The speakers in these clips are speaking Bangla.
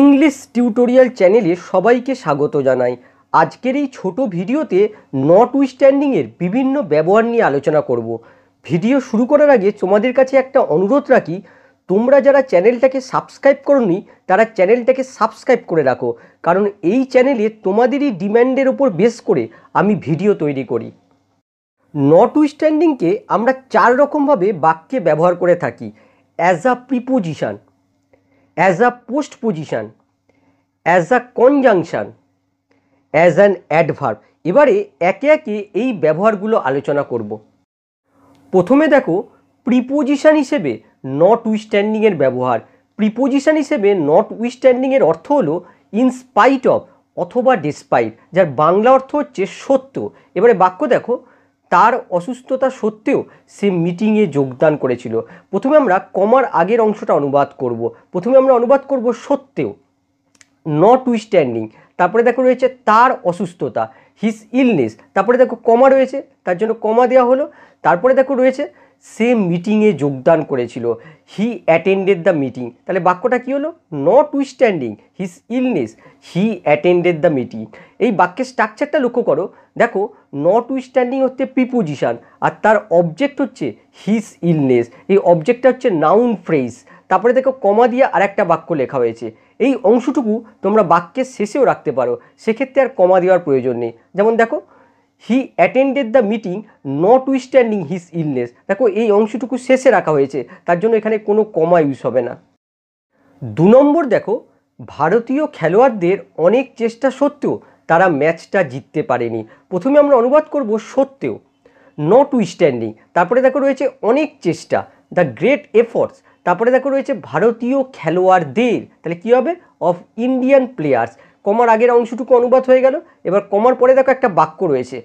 ইংলিশ টিউটোরিয়াল চ্যানেলে সবাইকে স্বাগত জানাই আজকের এই ছোট ভিডিওতে নট উইস্ট্যান্ডিংয়ের বিভিন্ন ব্যবহার নিয়ে আলোচনা করব ভিডিও শুরু করার আগে তোমাদের কাছে একটা অনুরোধ রাখি তোমরা যারা চ্যানেলটাকে সাবস্ক্রাইব করনি তারা চ্যানেলটাকে সাবস্ক্রাইব করে রাখো কারণ এই চ্যানেলে তোমাদেরই ডিম্যান্ডের ওপর বেস করে আমি ভিডিও তৈরি করি নট উইস্ট্যান্ডিংকে আমরা চার রকমভাবে বাক্যে ব্যবহার করে থাকি as a preposition as a postposition as a conjunction as an adverb এবারে একে একে এই ব্যবহারগুলো আলোচনা করব প্রথমে দেখো প্রিপোজিশান হিসেবে নট উইস্ট্যান্ডিংয়ের ব্যবহার প্রিপোজিশান হিসেবে নট উইস্ট্যান্ডিংয়ের অর্থ হলো ইনস্পাইট অফ অথবা ডিসপাইট যার বাংলা অর্থ হচ্ছে সত্য এবারে বাক্য দেখো তার অসুস্থতা সত্ত্বেও সে মিটিংয়ে যোগদান করেছিল প্রথমে আমরা কমার আগের অংশটা অনুবাদ করব। প্রথমে আমরা অনুবাদ করব সত্ত্বেও নট উইস্ট্যান্ডিং তারপরে দেখো রয়েছে তার অসুস্থতা হিস ইলনেস তারপরে দেখো কমা রয়েছে তার জন্য কমা দেওয়া হলো তারপরে দেখো রয়েছে সে মিটিংয়ে যোগদান করেছিল হি অ্যাটেন্ডেড দ্য মিটিং তাহলে বাক্যটা কী হলো notwithstanding his illness he attended the meeting এই বাক্যের স্ট্রাকচারটা লক্ষ্য করো দেখো নট উইস্ট্যান্ডিং হচ্ছে প্রিপোজিশান আর তার অবজেক্ট হচ্ছে হিস ইলনেস এই অবজেক্টটা হচ্ছে নাউন ফ্রেজ তারপরে দেখো কমা দিয়ে আরেকটা বাক্য লেখা হয়েছে এই অংশটুকু তোমরা বাক্যের শেষেও রাখতে পারো সেক্ষেত্রে আর কমা দেওয়ার প্রয়োজন নেই যেমন দেখো he attended the meeting notwithstanding his illness দেখো এই অংশটুকু শেষে রাখা হয়েছে তার জন্য এখানে কোনো কমা ইউজ হবে না দু নম্বর দেখো ভারতীয় খেলোয়াড়দের অনেক চেষ্টা সত্ত্বেও তারা ম্যাচটা জিততে পারেনি প্রথমে আমরা অনুবাদ করব সত্ত্বেও নট উইস্ট্যান্ডিং তারপরে দেখো রয়েছে অনেক চেষ্টা দ্য গ্রেট এফোর্টস তারপরে দেখো রয়েছে ভারতীয় খেলোয়াড়দের তাহলে কী হবে অফ ইন্ডিয়ান প্লেয়ার্স কমার আগের অংশটুকু অনুবাদ হয়ে গেল এবার কমার পরে দেখো একটা বাক্য রয়েছে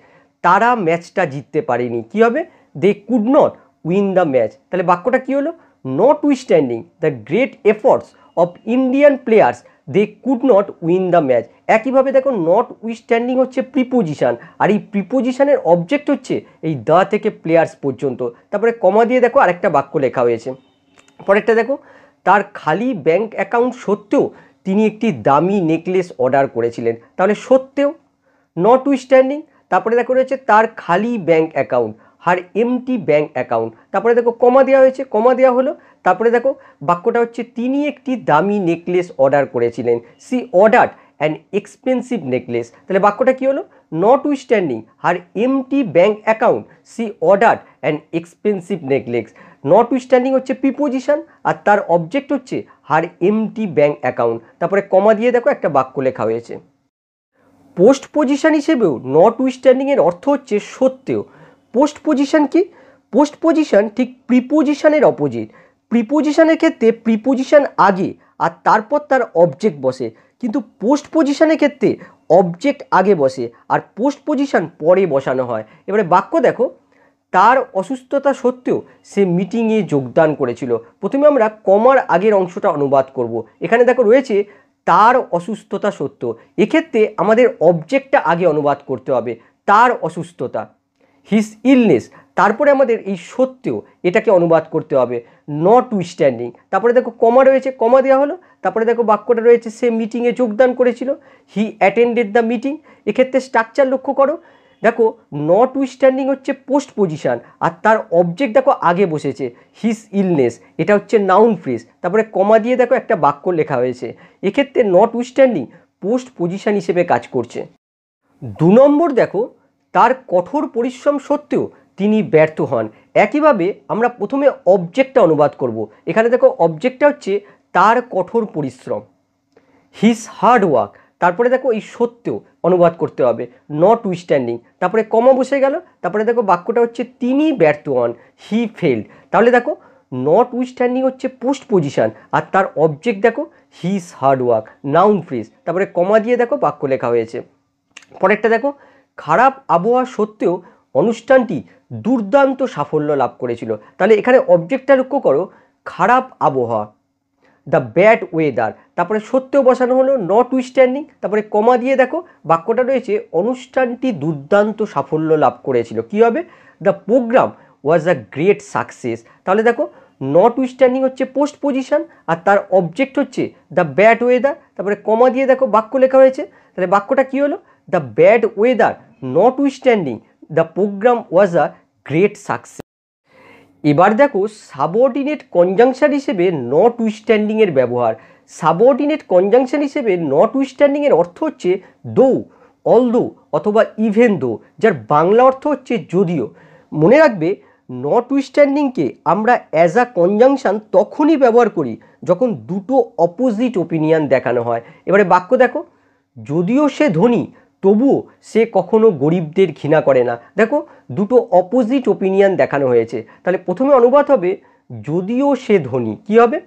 তারা ম্যাচটা জিততে পারেনি কি হবে they could not win the match তাহলে বাক্যটা কি হলো notwithstanding the great efforts of Indian players they could not win the match একইভাবে দেখো নট উইস্ট্যান্ডিং হচ্ছে প্রিপোজিশান আর এই প্রিপোজিশানের অবজেক্ট হচ্ছে এই দা থেকে প্লেয়ার্স পর্যন্ত তারপরে কমা দিয়ে দেখো আরেকটা বাক্য লেখা হয়েছে পরেরটা দেখো তার খালি ব্যাংক অ্যাকাউন্ট সত্ত্বেও তিনি একটি দামি নেকলেস অর্ডার করেছিলেন তাহলে সত্ত্বেও নট উইস্ট্যান্ডিং তারপরে দেখো রয়েছে তার খালি bank account her empty bank account তারপরে দেখো কমা দেওয়া হয়েছে কমা দেওয়া হলো তারপরে দেখো বাক্যটা হচ্ছে তিনি একটি দামি নেকলেস অর্ডার করেছিলেন she order and expensive necklace তাহলে বাক্যটা কী হলো notwithstanding her empty bank account she order and expensive necklace notwithstanding হচ্ছে প্রিপোজিশান আর তার অবজেক্ট হচ্ছে হার এমটি ব্যাঙ্ক অ্যাকাউন্ট তারপরে কমা দিয়ে দেখো একটা বাক্য লেখা হয়েছে পোস্ট পজিশান হিসেবেও নট উইস্ট্যান্ডিংয়ের অর্থ হচ্ছে সত্যিও পোস্ট পজিশান কি পোস্ট পজিশান ঠিক প্রিপোজিশানের অপোজিট প্রিপোজিশানের ক্ষেত্রে প্রিপোজিশান আগে আর তারপর তার অবজেক্ট বসে কিন্তু পোস্ট পজিশানের ক্ষেত্রে অবজেক্ট আগে বসে আর পোস্ট পজিশান পরে বসানো হয় এবারে বাক্য দেখো তার অসুস্থতা সত্ত্বেও সে মিটিংয়ে যোগদান করেছিল প্রথমে আমরা কমার আগের অংশটা অনুবাদ করব। এখানে দেখো রয়েছে তার অসুস্থতা সত্য এক্ষেত্রে আমাদের অবজেক্টটা আগে অনুবাদ করতে হবে তার অসুস্থতা হিস ইলনেস তারপরে আমাদের এই সত্ত্বেও এটাকে অনুবাদ করতে হবে নট উইস্ট্যান্ডিং তারপরে দেখো কমা রয়েছে কমা দেওয়া হলো তারপরে দেখো বাক্যটা রয়েছে সে মিটিংয়ে যোগদান করেছিল হি অ্যাটেন্ডেড দ্য মিটিং এক্ষেত্রে স্ট্রাকচার লক্ষ্য করো দেখো নট উইস্ট্যান্ডিং হচ্ছে পোস্ট পজিশান আর তার অবজেক্ট দেখো আগে বসেছে হিস ইলনেস এটা হচ্ছে নাউন ফ্রিজ তারপরে কমা দিয়ে দেখো একটা বাক্য লেখা হয়েছে এক্ষেত্রে নট উইস্ট্যান্ডিং পোস্ট পজিশান হিসেবে কাজ করছে দু নম্বর দেখো তার কঠোর পরিশ্রম সত্ত্বেও তিনি ব্যর্থ হন একইভাবে আমরা প্রথমে অবজেক্টটা অনুবাদ করব। এখানে দেখো অবজেক্টটা হচ্ছে তার কঠোর পরিশ্রম হিস হার্ড ওয়ার্ক তারপরে দেখো এই সত্যেও অনুবাদ করতে হবে নট উইস্ট্যান্ডিং তারপরে কমা বসে গেল তারপরে দেখো বাক্যটা হচ্ছে তিনি ব্যর্থ হন হি ফেল্ড তাহলে দেখো নট উইস্ট্যান্ডিং হচ্ছে পোস্ট পজিশান আর তার অবজেক্ট দেখো his hard work noun phrase তারপরে কমা দিয়ে দেখো বাক্য লেখা হয়েছে পরেরটা দেখো খারাপ আবহাওয়া সত্ত্বেও অনুষ্ঠানটি দুর্দান্ত সাফল্য লাভ করেছিল তাহলে এখানে অবজেক্টটা লক্ষ্য করো খারাপ আবহাওয়া দ্য ব্যাড ওয়েদার তারপরে সত্যেও বসানো হলো নট উইস্ট্যান্ডিং তারপরে কমা দিয়ে দেখো বাক্যটা রয়েছে অনুষ্ঠানটি দুর্দান্ত সাফল্য লাভ করেছিল কি হবে the programme was a great success তাহলে দেখো নট উইস্ট্যান্ডিং হচ্ছে পোস্ট পজিশান আর তার অবজেক্ট হচ্ছে দ্য ব্যাড ওয়েদার তারপরে কমা দিয়ে দেখো বাক্য লেখা হয়েছে তাহলে বাক্যটা কী হলো the bad weather notwithstanding the programme was a great success এবার দেখো সাবঅর্ডিনেট কনজাংশন হিসেবে নট উইস্ট্যান্ডিংয়ের ব্যবহার সাবঅর্ডিনেট কনজাংশন হিসেবে নট উইস্ট্যান্ডিংয়ের অর্থ হচ্ছে দো অল দো অথবা ইভেন দো যার বাংলা অর্থ হচ্ছে যদিও মনে রাখবে নট উইস্ট্যান্ডিংকে আমরা অ্যাজ আ কনজাংশন তখনই ব্যবহার করি যখন দুটো অপোজিট ওপিনিয়ন দেখানো হয় এবারে বাক্য দেখো যদিও সে ধনী তবুও সে কখনো গরিবদের ঘৃণা করে না দেখো দুটো অপোজিট ওপিনিয়ন দেখানো হয়েছে তাহলে প্রথমে অনুবাদ হবে যদিও সে ধনী কি হবে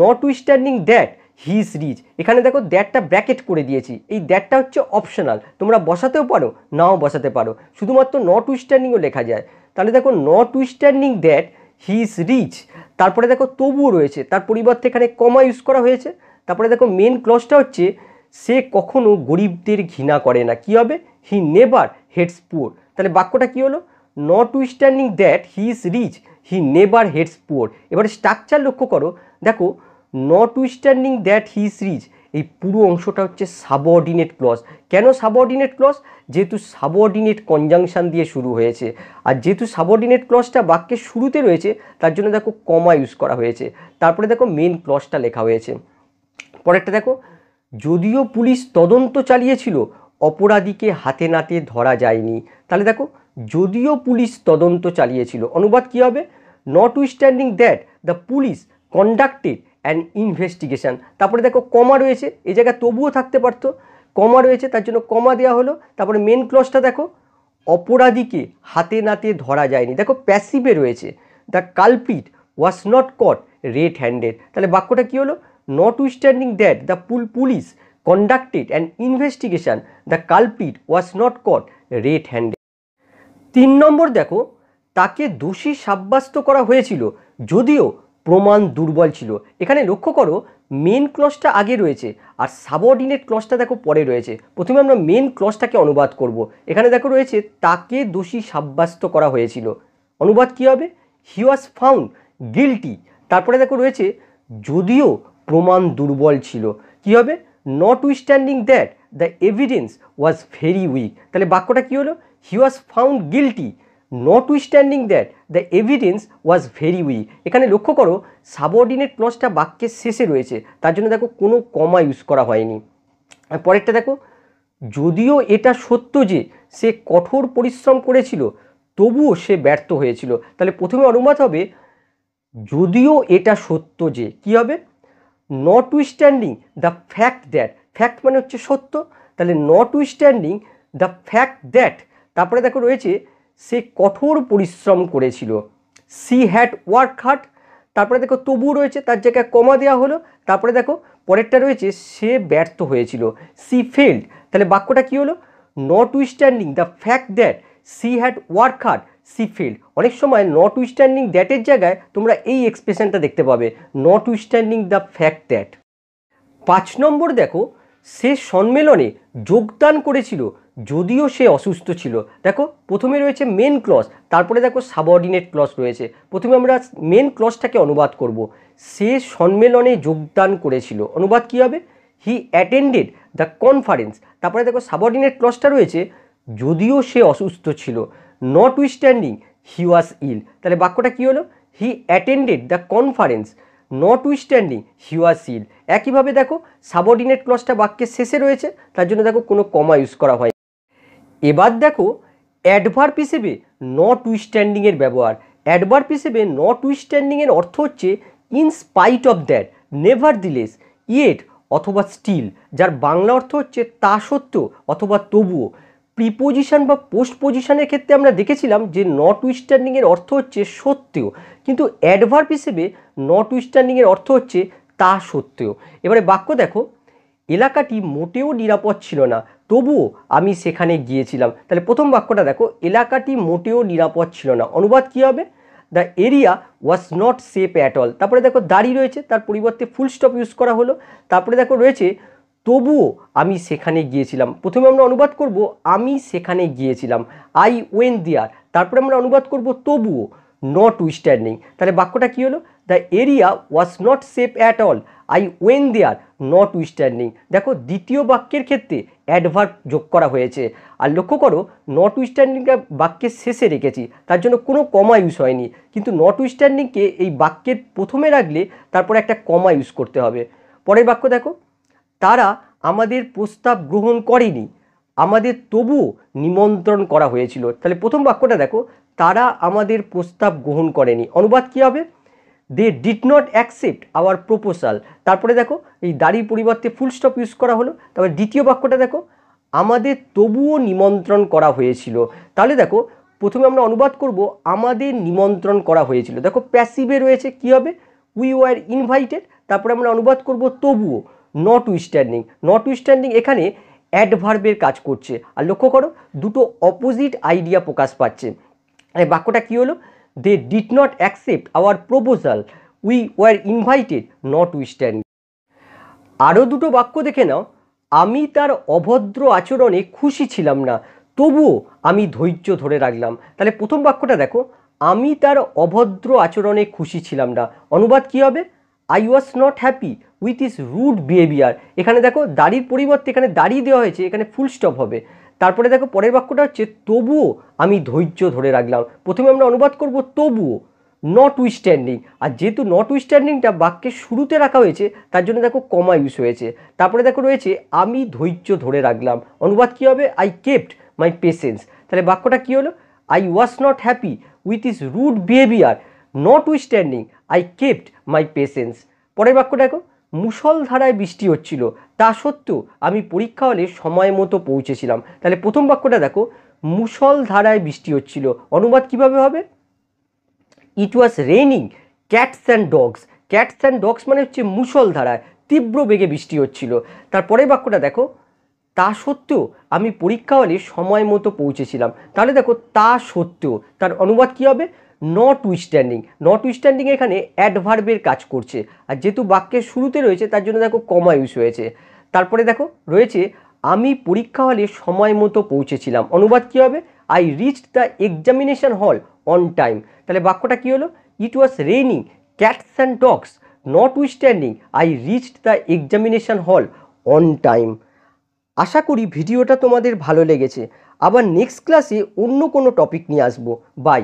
notwithstanding that he is rich এখানে দেখো দ্যাটটা ব্র্যাকেট করে দিয়েছি এই দ্যাটটা হচ্ছে অপশনাল তোমরা বসাতেও পারো নাও বসাতে পারো শুধুমাত্র নট উইস্ট্যান্ডিংও লেখা যায় তাহলে দেখো notwithstanding that he is rich তারপরে দেখো তবুও রয়েছে তার পরিবর্তে এখানে কমা ইউজ করা হয়েছে তারপরে দেখো মেন ক্লসটা হচ্ছে সে কখনো গরিবদের ঘৃণা করে না কি হবে হি নেভার হেডস পুয়ার তাহলে বাক্যটা কি হলো notwithstanding that he is rich he never heads poor এবারে স্ট্রাকচার লক্ষ্য করো দেখো notwithstanding that he is rich এই পুরো অংশটা হচ্ছে সাবঅর্ডিনেট ক্লস কেন সাবঅর্ডিনেট ক্লস যেহেতু সাবঅর্ডিনেট কনজাংশন দিয়ে শুরু হয়েছে আর যেহেতু সাবঅর্ডিনেট ক্লসটা বাক্যের শুরুতে রয়েছে তার জন্য দেখো কমা ইউজ করা হয়েছে তারপরে দেখো মেন ক্লসটা লেখা হয়েছে পরেরটা দেখো যদিও পুলিশ তদন্ত চালিয়েছিল অপরাধীকে হাতে নাতে ধরা যায়নি তাহলে দেখো যদিও পুলিশ তদন্ত চালিয়েছিল অনুবাদ কী হবে notwithstanding that the police conducted and investigation তারপরে দেখো কমা রয়েছে এ জায়গায় তবুও থাকতে পারতো কমা রয়েছে তার জন্য কমা দেওয়া হলো তারপরে মেন ক্লসটা দেখো অপরাধীকে হাতে নাতে ধরা যায়নি দেখো প্যাসিভে রয়েছে the culprit was not caught red handed তাহলে বাক্যটা কী হলো not that the pull police conducted and investigation the culprit was not caught red handed তিন নম্বর দেখো তাকে দোষী সাব্যস্ত করা হয়েছিল যদিও প্রমাণ দুর্বল ছিল এখানে লক্ষ্য করো মেন ক্লসটা আগে রয়েছে আর সাবঅর্ডিনেট ক্লসটা দেখো পরে রয়েছে প্রথমে আমরা মেন ক্লসটাকে অনুবাদ করব। এখানে দেখো রয়েছে তাকে দোষী সাব্যস্ত করা হয়েছিল অনুবাদ কি হবে হি ওয়াজ ফাউন্ড গিলটি তারপরে দেখো রয়েছে যদিও প্রমাণ দুর্বল ছিল কি হবে notwithstanding that the evidence was very weak তাহলে বাক্যটা কী হলো he was found guilty notwithstanding that the evidence was very weak এখানে লক্ষ্য করো সাবঅর্ডিনেট ক্লসটা বাক্যের শেষে রয়েছে তার জন্য দেখো কোনো কমা ইউজ করা হয়নি পরেরটা দেখো যদিও এটা সত্য যে সে কঠোর পরিশ্রম করেছিল তবুও সে ব্যর্থ হয়েছিল তাহলে প্রথমে অনুবাদ হবে যদিও এটা সত্য যে কি হবে notwithstanding the fact that fact মানে হচ্ছে সত্য তাহলে notwithstanding the fact that তারপরে দেখো রয়েছে সে কঠোর পরিশ্রম করেছিল সি হ্যাড ওয়ার্ক হার্ট তারপরে দেখো তবু রয়েছে তার জায়গায় কমা দেওয়া হলো তারপরে দেখো পরেরটা রয়েছে সে ব্যর্থ হয়েছিল সি ফেল্ড তাহলে বাক্যটা কী হলো notwithstanding the fact that she had work hard she failed অনেক সময় নট উইস্ট্যান্ডিং দ্যাটের জায়গায় তোমরা এই এক্সপ্রেশনটা দেখতে পাবে notwithstanding the fact that পাঁচ নম্বর দেখো সে সম্মেলনে যোগদান করেছিল যদিও সে অসুস্থ ছিল দেখো প্রথমে রয়েছে মেন ক্লস তারপরে দেখো সাবঅর্ডিনেট ক্লস রয়েছে প্রথমে আমরা মেন ক্লসটাকে অনুবাদ করব সে সম্মেলনে যোগদান করেছিল অনুবাদ কী হবে হি অ্যাটেন্ডেড দ্য কনফারেন্স তারপরে দেখো সাবঅর্ডিনেট ক্লসটা রয়েছে যদিও সে অসুস্থ ছিল নট উইস্ট্যান্ডিং হি ওয়াজ ইল তাহলে বাক্যটা কী হলো he attended the conference notwithstanding he was ill একইভাবে দেখো সাবঅর্ডিনেট ক্লসটা বাক্যের শেষে রয়েছে তার জন্য দেখো কোনো কমা ইউজ করা হয় এবার দেখো অ্যাডভার্ব হিসেবে নট উইস্ট্যান্ডিংয়ের ব্যবহার অ্যাডভার্ব হিসেবে নট উইস্ট্যান্ডিংয়ের অর্থ হচ্ছে in spite of that nevertheless yet অথবা স্টিল যার বাংলা অর্থ হচ্ছে তা সত্ত্বেও অথবা তবুও প্রিপোজিশন বা পোস্ট পজিশনের ক্ষেত্রে আমরা দেখেছিলাম যে নট উইস্ট্যান্ডিংয়ের অর্থ হচ্ছে সত্ত্বেও কিন্তু অ্যাডভার্ব হিসেবে নট উইস্ট্যান্ডিংয়ের অর্থ হচ্ছে তা সত্ত্বেও এবারে বাক্য দেখো এলাকাটি মোটেও নিরাপদ ছিল না তবুও আমি সেখানে গিয়েছিলাম তাহলে প্রথম বাক্যটা দেখো এলাকাটি মোটেও নিরাপদ ছিল না অনুবাদ কী হবে the area was not safe at all তারপরে দেখো দাড়ি রয়েছে তার পরিবর্তে ফুল স্টপ ইউজ করা হলো তারপরে দেখো রয়েছে তবুও আমি সেখানে গিয়েছিলাম প্রথমে আমরা অনুবাদ করব আমি সেখানে গিয়েছিলাম আই ওয়েন দেয়ার তারপরে আমরা অনুবাদ করব তবুও নট উইস্ট্যান্ডিং তাহলে বাক্যটা কী হলো the area was not safe at all I went there notwithstanding দেখো দ্বিতীয় বাক্যের ক্ষেত্রে অ্যাডভার্ট যোগ করা হয়েছে আর লক্ষ্য করো নট উইস্ট্যান্ডিংটা বাক্যের শেষে রেখেছি তার জন্য কোনো কমা ইউজ হয়নি কিন্তু নট উইস্ট্যান্ডিংকে এই বাক্যের প্রথমে রাখলে তারপরে একটা কমা ইউজ করতে হবে পরের বাক্য দেখো তারা আমাদের প্রস্তাব গ্রহণ করেনি আমাদের তবু নিমন্ত্রণ করা হয়েছিল তাহলে প্রথম বাক্যটা দেখো তারা আমাদের প্রস্তাব গ্রহণ করেনি অনুবাদ কী হবে they did not accept our proposal তারপরে দেখো এই দাড়ির পরিবর্তে ফুল স্টপ ইউজ করা হলো তারপরে দ্বিতীয় বাক্যটা দেখো আমাদের তবুও নিমন্ত্রণ করা হয়েছিল তাহলে দেখো প্রথমে আমরা অনুবাদ করব আমাদের নিমন্ত্রণ করা হয়েছিল দেখো প্যাসিভে রয়েছে কী হবে উই ওয়ার ইনভাইটেড তারপরে আমরা অনুবাদ করব তবুও নট উইস্ট্যান্ডিং নট উইস্ট্যান্ডিং এখানে অ্যাডভার্বের কাজ করছে আর লক্ষ্য করো দুটো অপোজিট আইডিয়া প্রকাশ পাচ্ছে এই বাক্যটা কী হলো they did not accept our proposal we were invited notwithstanding আরও দুটো বাক্য দেখে নাও আমি তার অভদ্র আচরণে খুশি ছিলাম না তবুও আমি ধৈর্য ধরে রাখলাম তাহলে প্রথম বাক্যটা দেখো আমি তার অভদ্র আচরণে খুশি ছিলাম না অনুবাদ কি হবে I was not happy with his rude behaviour এখানে দেখো দাড়ির পরিবর্তে এখানে দাড়ি দেওয়া হয়েছে এখানে ফুল স্টপ হবে তারপরে দেখো পরের বাক্যটা হচ্ছে তবুও আমি ধৈর্য ধরে রাখলাম প্রথমে আমরা অনুবাদ করব তবুও নট উইস্ট্যান্ডিং আর যেহেতু নট উইস্ট্যান্ডিংটা বাক্যের শুরুতে রাখা হয়েছে তার জন্য দেখো কমা ইউজ হয়েছে তারপরে দেখো রয়েছে আমি ধৈর্য ধরে রাখলাম অনুবাদ কী হবে আই কেপ্ট মাই পেশেন্স তাহলে বাক্যটা কী হলো I was not happy with his rude behaviour notwithstanding I kept my patience পরের বাক্য দেখো মুসলধারায় বৃষ্টি হচ্ছিল তা সত্ত্বেও আমি পরীক্ষা হলে সময় মতো পৌঁছেছিলাম তাহলে প্রথম বাক্যটা দেখো মুসলধারায় বৃষ্টি হচ্ছিল অনুবাদ কিভাবে হবে it was raining cats and dogs cats and dogs মানে হচ্ছে মুসলধারায় তীব্র বেগে বৃষ্টি হচ্ছিল তারপরে বাক্যটা দেখো তা সত্ত্বেও আমি পরীক্ষা হলে সময় মতো পৌঁছেছিলাম তাহলে দেখো তা সত্ত্বেও তার অনুবাদ কী হবে নট উইস্ট্যান্ডিং নট উইস্ট্যান্ডিং এখানে অ্যাডভার্বের কাজ করছে আর যেহেতু বাক্যের শুরুতে রয়েছে তার জন্য দেখো কমা ইউজ হয়েছে তারপরে দেখো রয়েছে আমি পরীক্ষা হলে সময় মতো পৌঁছেছিলাম অনুবাদ কী হবে I reached the examination hall on time তাহলে বাক্যটা কী হলো it was raining cats and dogs notwithstanding I reached the examination hall on time আশা করি ভিডিওটা তোমাদের ভালো লেগেছে আবার নেক্সট ক্লাসে অন্য কোনো টপিক নিয়ে আসবো বাই